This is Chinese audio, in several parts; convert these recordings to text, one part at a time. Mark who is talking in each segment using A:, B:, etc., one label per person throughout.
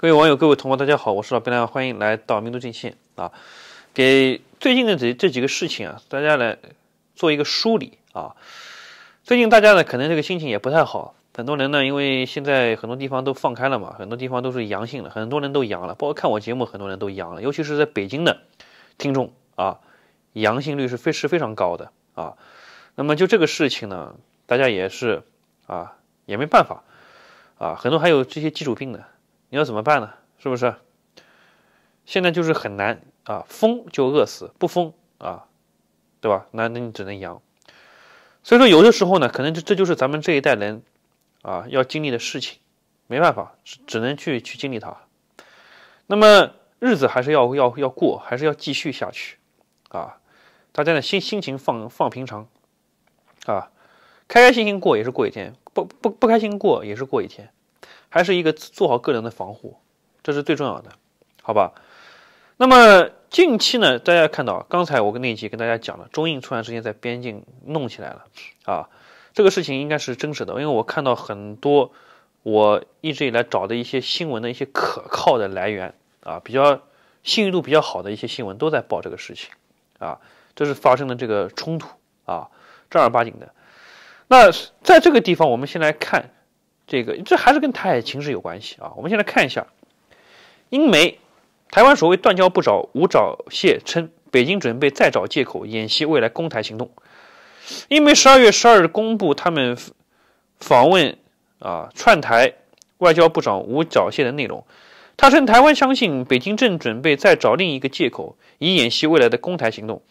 A: 各位网友，各位同胞，大家好，我是老白亮，欢迎来到民族阵线啊，给最近的这这几个事情啊，大家来做一个梳理啊。最近大家呢，可能这个心情也不太好，很多人呢，因为现在很多地方都放开了嘛，很多地方都是阳性的，很多人都阳了，包括看我节目，很多人都阳了，尤其是在北京的听众啊，阳性率是非是非常高的啊。那么就这个事情呢，大家也是啊，也没办法啊，很多还有这些基础病的。你要怎么办呢？是不是？现在就是很难啊，疯就饿死，不疯啊，对吧？那那你只能阳。所以说，有的时候呢，可能这这就是咱们这一代人啊要经历的事情，没办法，只只能去去经历它。那么日子还是要要要过，还是要继续下去啊。大家呢心心情放放平常啊，开开心心过也是过一天，不不不开心过也是过一天。还是一个做好个人的防护，这是最重要的，好吧？那么近期呢，大家看到刚才我跟那期跟大家讲了，中印突然之间在边境弄起来了啊，这个事情应该是真实的，因为我看到很多我一直以来找的一些新闻的一些可靠的来源啊，比较信誉度比较好的一些新闻都在报这个事情啊，这是发生了这个冲突啊，正儿八经的。那在这个地方，我们先来看。这个这还是跟台海情势有关系啊！我们先来看一下，英媒台湾所谓断交不找吴钊燮称，北京准备再找借口演习未来攻台行动。英媒十二月十二日公布他们访问啊串台外交部长吴钊燮的内容，他称台湾相信北京正准备再找另一个借口以演习未来的攻台行动。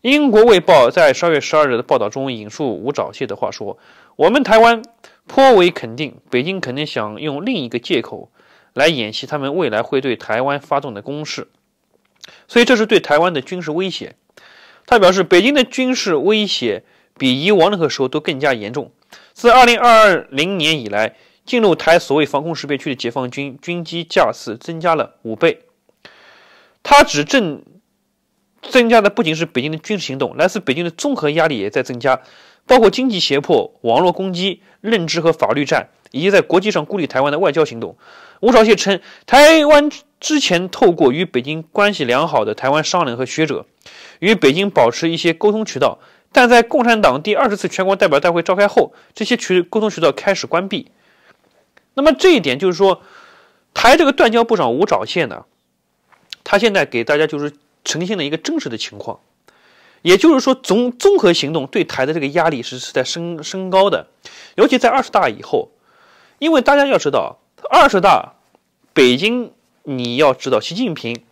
A: 英国《卫报》在十二月十二日的报道中引述吴钊燮的话说：“我们台湾。”颇为肯定，北京肯定想用另一个借口来演习他们未来会对台湾发动的攻势，所以这是对台湾的军事威胁。他表示，北京的军事威胁比以往任何时候都更加严重。自2020年以来，进入台所谓防空识别区的解放军军机架次增加了五倍。他指证，增加的不仅是北京的军事行动，来自北京的综合压力也在增加。包括经济胁迫、网络攻击、认知和法律战，以及在国际上孤立台湾的外交行动。吴钊燮称，台湾之前透过与北京关系良好的台湾商人和学者，与北京保持一些沟通渠道，但在共产党第二十次全国代表大会召开后，这些渠沟通渠道开始关闭。那么这一点就是说，台这个断交部长吴钊燮呢，他现在给大家就是呈现了一个真实的情况。也就是说，综综合行动对台的这个压力是是在升升高的，尤其在二十大以后，因为大家要知道，二十大，北京，你要知道，习近平，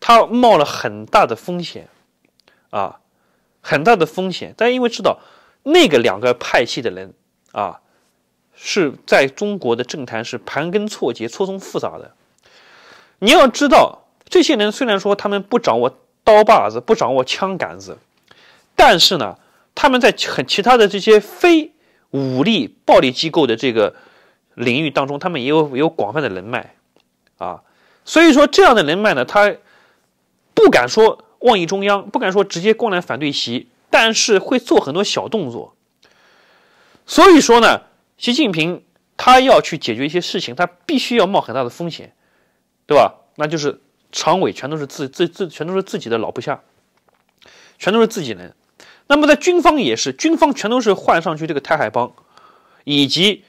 A: 他冒了很大的风险，啊，很大的风险。但因为知道，那个两个派系的人，啊，是在中国的政坛是盘根错节、错综复杂的。你要知道，这些人虽然说他们不掌握。刀把子不掌握枪杆子，但是呢，他们在很其他的这些非武力暴力机构的这个领域当中，他们也有有广泛的人脉啊。所以说这样的人脉呢，他不敢说妄议中央，不敢说直接公来反对习，但是会做很多小动作。所以说呢，习近平他要去解决一些事情，他必须要冒很大的风险，对吧？那就是。常委全都是自自自全都是自己的老部下，全都是自己人。那么在军方也是，军方全都是换上去这个台海帮，以及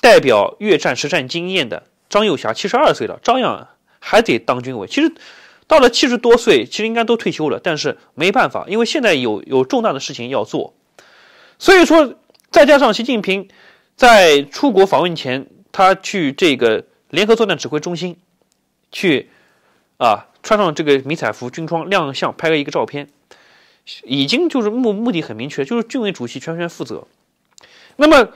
A: 代表越战实战经验的张幼霞，七十二岁了，张样还得当军委。其实到了七十多岁，其实应该都退休了，但是没办法，因为现在有有重大的事情要做。所以说，再加上习近平在出国访问前，他去这个联合作战指挥中心去。啊，穿上这个迷彩服、军装亮相，拍了一个照片，已经就是目目的很明确，就是军委主席全权负责。那么，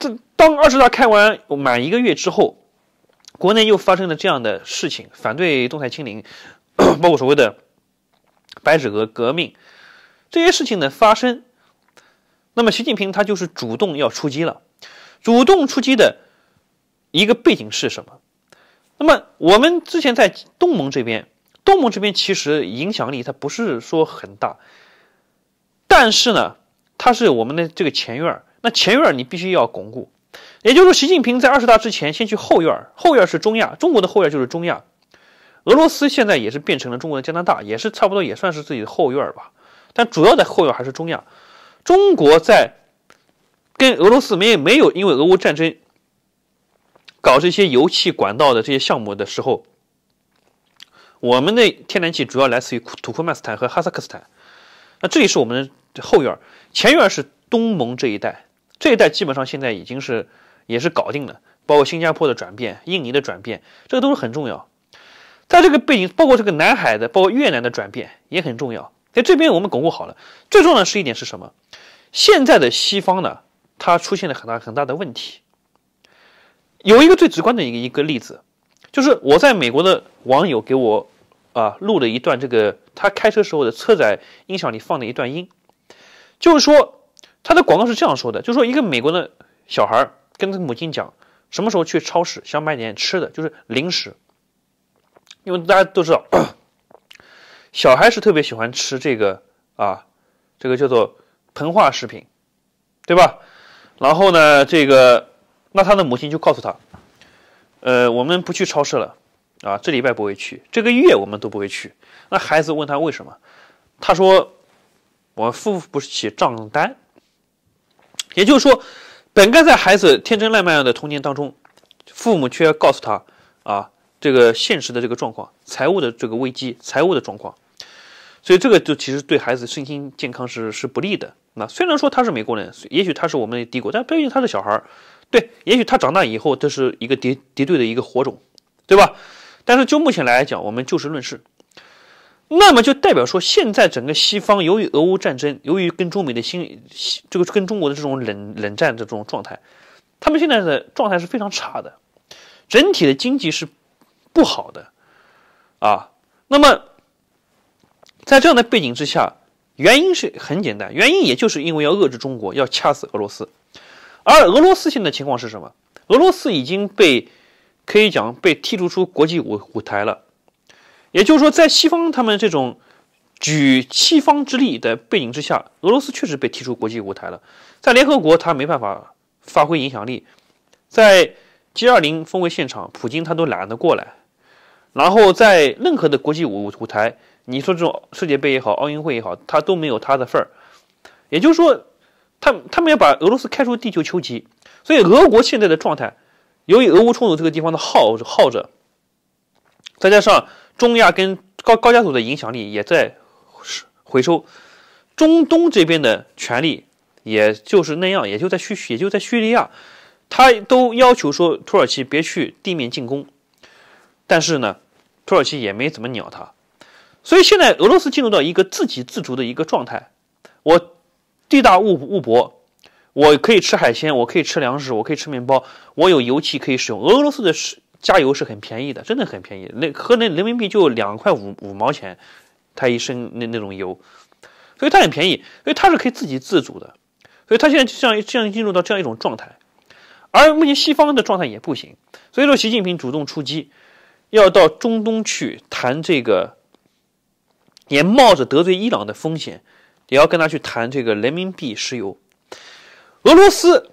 A: 这当二十大开完满一个月之后，国内又发生了这样的事情，反对动态清零，包括所谓的“白纸革革命”这些事情的发生。那么，习近平他就是主动要出击了，主动出击的一个背景是什么？那么我们之前在东盟这边，东盟这边其实影响力它不是说很大，但是呢，它是我们的这个前院儿。那前院儿你必须要巩固，也就是说，习近平在二十大之前先去后院儿，后院儿是中亚，中国的后院就是中亚。俄罗斯现在也是变成了中国的加拿大，也是差不多也算是自己的后院儿吧。但主要的后院还是中亚。中国在跟俄罗斯没没有因为俄乌战争。搞这些油气管道的这些项目的时候，我们的天然气主要来自于土库曼斯坦和哈萨克斯坦。那这里是我们的后院，前院是东盟这一带，这一带基本上现在已经是也是搞定了，包括新加坡的转变、印尼的转变，这个都是很重要。在这个背景，包括这个南海的，包括越南的转变也很重要。在这边我们巩固好了，最重要的是一点是什么？现在的西方呢，它出现了很大很大的问题。有一个最直观的一个一个例子，就是我在美国的网友给我啊录了一段这个他开车时候的车载音响里放的一段音，就是说他的广告是这样说的，就是说一个美国的小孩跟他母亲讲什么时候去超市想买点吃的，就是零食，因为大家都知道 小孩是特别喜欢吃这个啊这个叫做膨化食品，对吧？然后呢这个。那他的母亲就告诉他：“呃，我们不去超市了，啊，这礼拜不会去，这个月我们都不会去。”那孩子问他为什么？他说：“我付不起账单。”也就是说，本该在孩子天真烂漫的童年当中，父母却要告诉他：“啊，这个现实的这个状况，财务的这个危机，财务的状况。”所以这个就其实对孩子身心健康是是不利的。那虽然说他是美国人，也许他是我们的敌国，但毕竟他是小孩儿。对，也许他长大以后这是一个敌敌对的一个火种，对吧？但是就目前来讲，我们就事论事。那么就代表说，现在整个西方由于俄乌战争，由于跟中美的新这个跟中国的这种冷冷战的这种状态，他们现在的状态是非常差的，整体的经济是不好的啊。那么在这样的背景之下，原因是很简单，原因也就是因为要遏制中国，要掐死俄罗斯。而俄罗斯现在情况是什么？俄罗斯已经被可以讲被踢出出国际舞舞台了。也就是说，在西方他们这种举西方之力的背景之下，俄罗斯确实被踢出国际舞台了。在联合国，他没办法发挥影响力；在 G 二零峰会现场，普京他都懒得过来。然后在任何的国际舞舞台，你说这种世界杯也好，奥运会也好，他都没有他的份儿。也就是说。他他们要把俄罗斯开出地球球籍，所以俄国现在的状态，由于俄乌冲突这个地方的耗耗着，再加上中亚跟高高加索的影响力也在回收，中东这边的权力也就是那样，也就在叙也就在叙利亚，他都要求说土耳其别去地面进攻，但是呢，土耳其也没怎么鸟他，所以现在俄罗斯进入到一个自给自足的一个状态，我。地大物物博，我可以吃海鲜，我可以吃粮食，我可以吃面包，我有油气可以使用。俄罗斯的加油是很便宜的，真的很便宜，那和那人民币就两块五五毛钱，它一升那那种油，所以它很便宜，所以它是可以自己自主的，所以它现在这样这样进入到这样一种状态，而目前西方的状态也不行，所以说习近平主动出击，要到中东去谈这个，也冒着得罪伊朗的风险。也要跟他去谈这个人民币石油，俄罗斯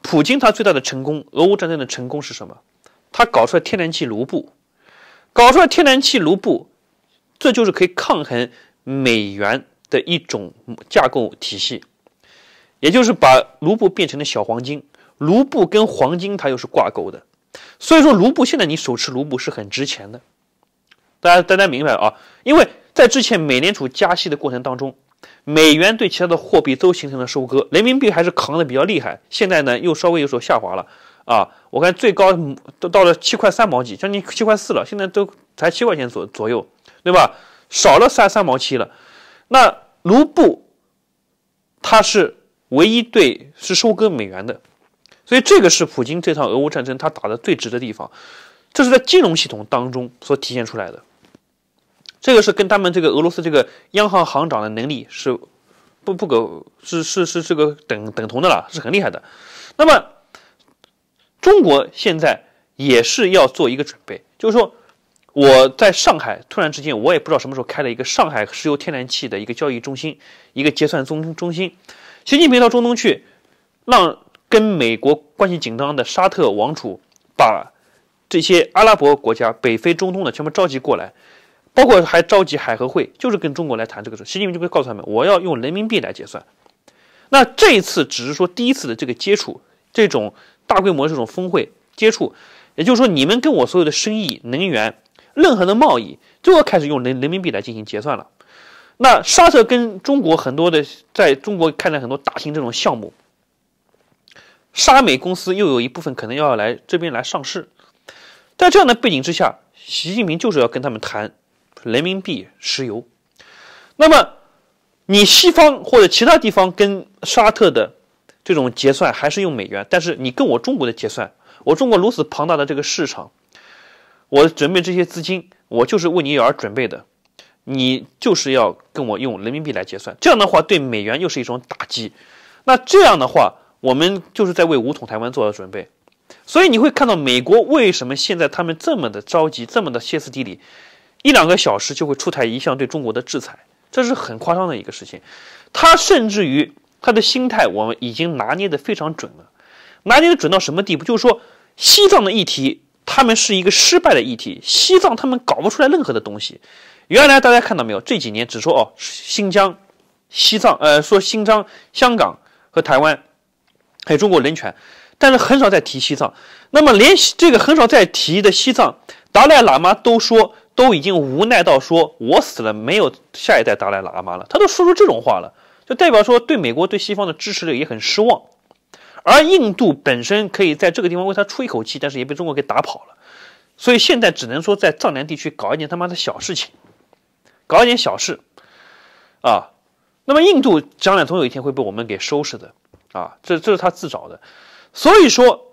A: 普京他最大的成功，俄乌战争的成功是什么？他搞出来天然气卢布，搞出来天然气卢布，这就是可以抗衡美元的一种架构体系，也就是把卢布变成了小黄金，卢布跟黄金它又是挂钩的，所以说卢布现在你手持卢布是很值钱的，大家大家明白啊？因为在之前美联储加息的过程当中。美元对其他的货币都形成了收割，人民币还是扛的比较厉害。现在呢，又稍微有所下滑了啊！我看最高都到了七块三毛几，将近七块四了。现在都才七块钱左左右，对吧？少了三三毛七了。那卢布它是唯一对是收割美元的，所以这个是普京这场俄乌战争他打的最值的地方，这是在金融系统当中所体现出来的。这个是跟他们这个俄罗斯这个央行行长的能力是，不不够是是是这个等等同的了，是很厉害的。那么中国现在也是要做一个准备，就是说我在上海突然之间，我也不知道什么时候开了一个上海石油天然气的一个交易中心，一个结算中中心。习近平到中东去，让跟美国关系紧张的沙特王储把这些阿拉伯国家、北非、中东的全部召集过来。包括还召集海合会，就是跟中国来谈这个事。习近平就会告诉他们，我要用人民币来结算。那这一次只是说第一次的这个接触，这种大规模这种峰会接触，也就是说，你们跟我所有的生意、能源、任何的贸易，都要开始用人人民币来进行结算了。那沙特跟中国很多的，在中国开展很多大型这种项目，沙美公司又有一部分可能要来这边来上市。在这样的背景之下，习近平就是要跟他们谈。人民币、石油，那么你西方或者其他地方跟沙特的这种结算还是用美元，但是你跟我中国的结算，我中国如此庞大的这个市场，我准备这些资金，我就是为你而准备的，你就是要跟我用人民币来结算，这样的话对美元又是一种打击，那这样的话，我们就是在为武统台湾做的准备，所以你会看到美国为什么现在他们这么的着急，这么的歇斯底里。一两个小时就会出台一项对中国的制裁，这是很夸张的一个事情。他甚至于他的心态，我们已经拿捏的非常准了，拿捏的准到什么地步？就是说西藏的议题，他们是一个失败的议题。西藏他们搞不出来任何的东西。原来大家看到没有？这几年只说哦新疆、西藏，呃说新疆、香港和台湾还有中国人权，但是很少再提西藏。那么连这个很少再提的西藏，达赖喇嘛都说。都已经无奈到说“我死了没有下一代达赖喇嘛了”，他都说出这种话了，就代表说对美国对西方的支持力也很失望。而印度本身可以在这个地方为他出一口气，但是也被中国给打跑了，所以现在只能说在藏南地区搞一点他妈的小事情，搞一点小事，啊，那么印度将来总有一天会被我们给收拾的，啊，这这是他自找的。所以说，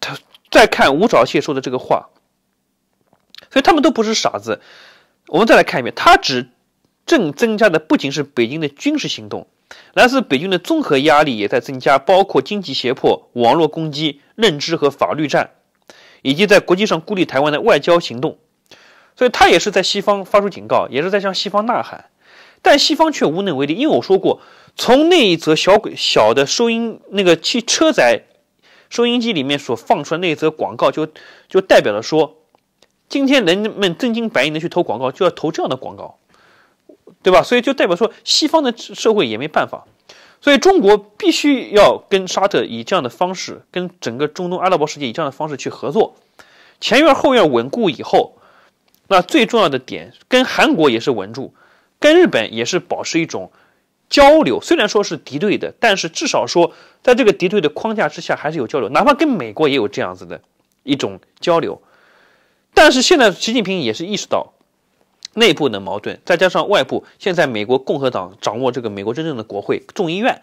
A: 他再看吴兆谢说的这个话。所以他们都不是傻子，我们再来看一遍，他指正增加的不仅是北京的军事行动，来自北京的综合压力也在增加，包括经济胁迫、网络攻击、认知和法律战，以及在国际上孤立台湾的外交行动。所以他也是在西方发出警告，也是在向西方呐喊，但西方却无能为力。因为我说过，从那一则小鬼小的收音那个汽车载收音机里面所放出来那一则广告，就就代表了说。今天人们真金白银的去投广告，就要投这样的广告，对吧？所以就代表说，西方的社会也没办法。所以中国必须要跟沙特以这样的方式，跟整个中东阿拉伯世界以这样的方式去合作。前院后院稳固以后，那最重要的点，跟韩国也是稳住，跟日本也是保持一种交流。虽然说是敌对的，但是至少说，在这个敌对的框架之下，还是有交流。哪怕跟美国也有这样子的一种交流。但是现在，习近平也是意识到内部的矛盾，再加上外部，现在美国共和党掌握这个美国真正的国会众议院，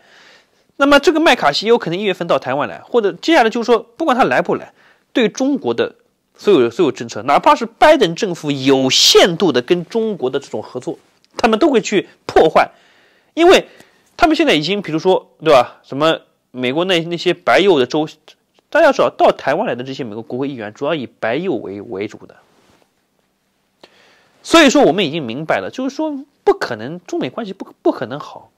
A: 那么这个麦卡锡有可能一月份到台湾来，或者接下来就是说，不管他来不来，对中国的所有所有政策，哪怕是拜登政府有限度的跟中国的这种合作，他们都会去破坏，因为他们现在已经，比如说，对吧？什么美国那那些白右的州。大家知道，到台湾来的这些美国国会议员，主要以白右为为主的。所以说，我们已经明白了，就是说不可能中美关系不不可能好，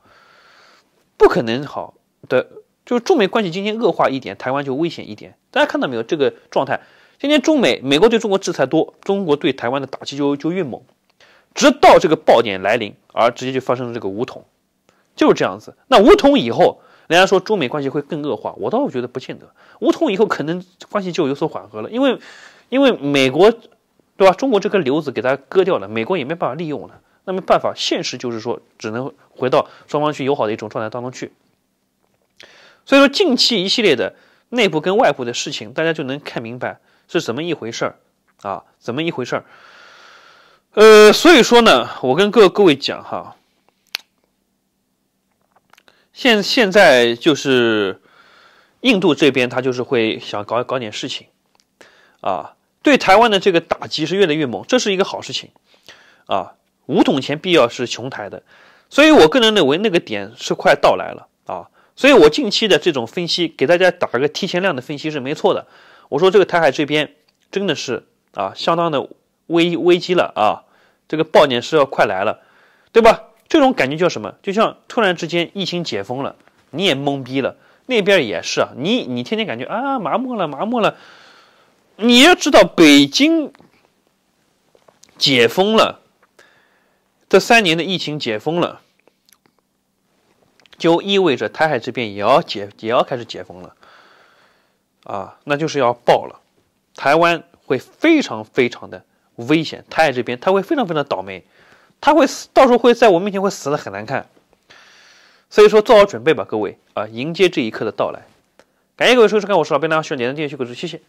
A: 不可能好的，就是中美关系今天恶化一点，台湾就危险一点。大家看到没有这个状态？今天中美美国对中国制裁多，中国对台湾的打击就就越猛，直到这个爆点来临，而直接就发生了这个武统，就是这样子。那武统以后。人家说中美关系会更恶化，我倒觉得不见得。乌通以后可能关系就有所缓和了，因为，因为美国，对吧？中国这颗瘤子给它割掉了，美国也没办法利用了，那没办法，现实就是说，只能回到双方去友好的一种状态当中去。所以说，近期一系列的内部跟外部的事情，大家就能看明白是怎么一回事儿啊，怎么一回事儿。呃，所以说呢，我跟各各位讲哈。现现在就是印度这边，他就是会想搞搞点事情，啊，对台湾的这个打击是越来越猛，这是一个好事情，啊，五统前必要是穷台的，所以我个人认为那个点是快到来了，啊，所以我近期的这种分析，给大家打个提前量的分析是没错的，我说这个台海这边真的是啊相当的危危机了啊，这个暴点是要快来了，对吧？这种感觉叫什么？就像突然之间疫情解封了，你也懵逼了。那边也是啊，你你天天感觉啊麻木了，麻木了。你要知道，北京解封了，这三年的疫情解封了，就意味着台海这边也要解，也要开始解封了。啊，那就是要爆了，台湾会非常非常的危险，台海这边它会非常非常倒霉。他会死，到时候会在我面前会死的很难看，所以说做好准备吧，各位啊，迎接这一刻的到来。感谢各位收看，我是老贝，大家需要点赞、订阅、关注，谢谢。